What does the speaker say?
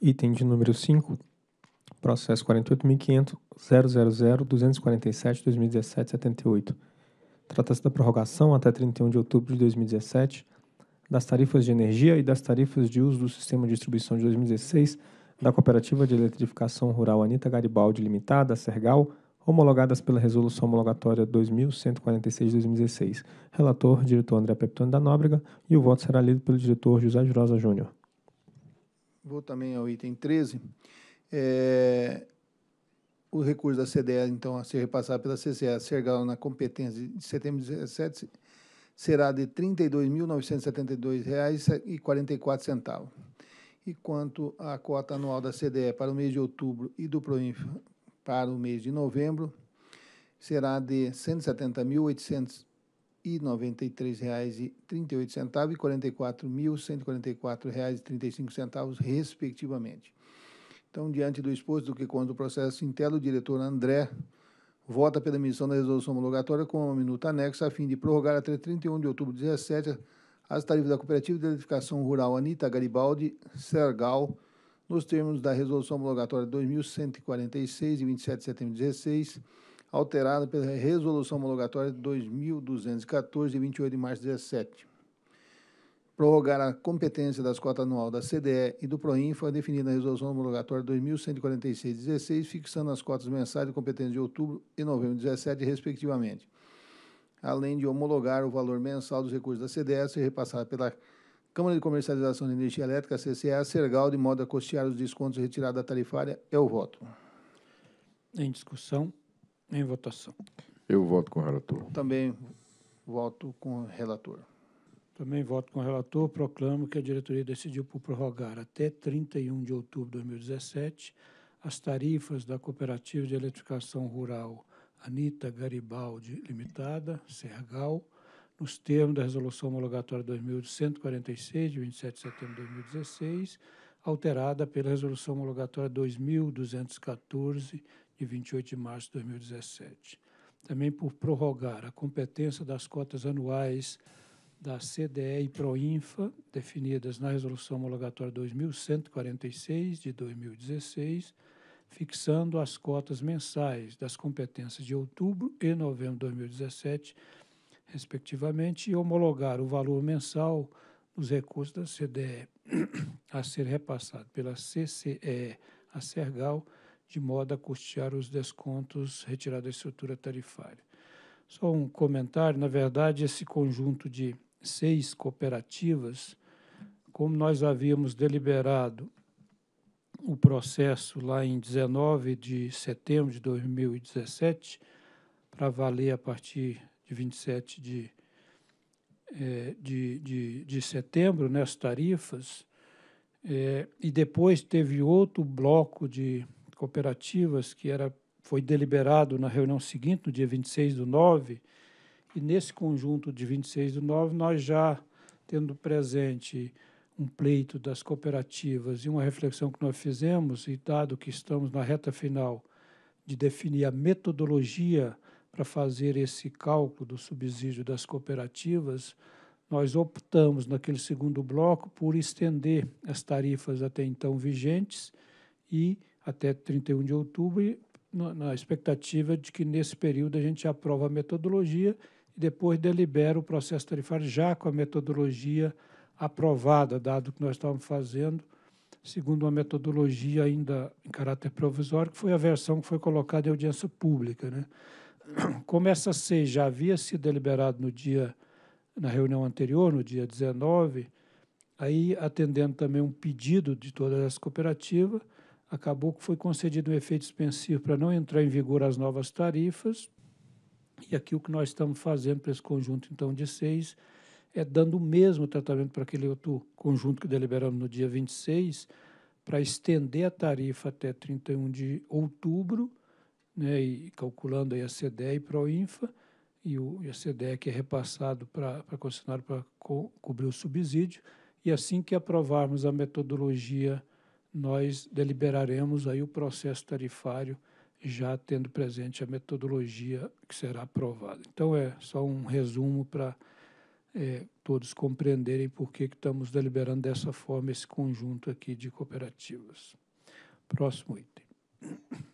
Item de número 5, processo 48.500.000.247.2017.78. Trata-se da prorrogação até 31 de outubro de 2017 das tarifas de energia e das tarifas de uso do sistema de distribuição de 2016 da Cooperativa de Eletrificação Rural Anita Garibaldi Limitada, Sergal, homologadas pela Resolução Homologatória 2146-2016. Relator, diretor André Peptone da Nóbrega, e o voto será lido pelo diretor José Rosa Júnior vou também ao item 13, é, o recurso da CDE, então, a ser repassado pela CCE, Sergal na competência de setembro de 17, será de R$ 32.972,44. E quanto à cota anual da CDE para o mês de outubro e do Proinf para o mês de novembro, será de R$ 170.800 e R$ e R$ 44.144,35, respectivamente. Então, diante do exposto do que conta o processo Intelo, o diretor André vota pela emissão da resolução homologatória com uma minuta anexa a fim de prorrogar até 31 de outubro de 2017 as tarifas da Cooperativa de Edificação Rural Anita Garibaldi Sergal, nos termos da resolução homologatória 2146 de 27 de setembro de 2016 alterada pela Resolução Homologatória 2214, de 28 de março de 17. Prorrogar a competência das cotas anual da CDE e do Proinfa, definida na Resolução Homologatória 2146-16, fixando as cotas mensais de competência de outubro e novembro de 17, respectivamente. Além de homologar o valor mensal dos recursos da CDE a ser repassado pela Câmara de Comercialização de Energia Elétrica, CCE a Sergal, de modo a custear os descontos retirados da tarifária, é o voto. Em discussão. Em votação. Eu voto com o relator. Também voto com o relator. Também voto com o relator. Proclamo que a diretoria decidiu por prorrogar até 31 de outubro de 2017 as tarifas da Cooperativa de Eletrificação Rural Anita Garibaldi Limitada, Sergal, nos termos da Resolução Homologatória 2146, de 27 de setembro de 2016, alterada pela Resolução Homologatória 2214, de 28 de março de 2017. Também por prorrogar a competência das cotas anuais da CDE e Proinfa, definidas na Resolução Homologatória 2146 de 2016, fixando as cotas mensais das competências de outubro e novembro de 2017, respectivamente, e homologar o valor mensal dos recursos da CDE a ser repassado pela CCE a Sergal de modo a custear os descontos retirados da estrutura tarifária. Só um comentário, na verdade, esse conjunto de seis cooperativas, como nós havíamos deliberado o processo lá em 19 de setembro de 2017, para valer a partir de 27 de, é, de, de, de setembro, né, as tarifas, é, e depois teve outro bloco de cooperativas, que era, foi deliberado na reunião seguinte, no dia 26 do 9, e nesse conjunto de 26 do 9, nós já tendo presente um pleito das cooperativas e uma reflexão que nós fizemos, e dado que estamos na reta final de definir a metodologia para fazer esse cálculo do subsídio das cooperativas, nós optamos, naquele segundo bloco, por estender as tarifas até então vigentes e até 31 de outubro, e na expectativa de que nesse período a gente aprova a metodologia e depois delibera o processo tarifário já com a metodologia aprovada, dado que nós estávamos fazendo, segundo uma metodologia ainda em caráter provisório, que foi a versão que foi colocada em audiência pública. Né? Como essa C já havia sido deliberada no dia, na reunião anterior, no dia 19, aí atendendo também um pedido de todas as cooperativas, acabou que foi concedido um efeito suspensivo para não entrar em vigor as novas tarifas. E aqui o que nós estamos fazendo para esse conjunto, então, de seis, é dando o mesmo tratamento para aquele outro conjunto que deliberamos no dia 26, para estender a tarifa até 31 de outubro, né, e calculando aí a CDE e Proinfa, e, o, e a CDE que é repassado para a concessionária para co cobrir o subsídio, e assim que aprovarmos a metodologia nós deliberaremos aí o processo tarifário já tendo presente a metodologia que será aprovada. Então, é só um resumo para é, todos compreenderem por que, que estamos deliberando dessa forma esse conjunto aqui de cooperativas. Próximo item.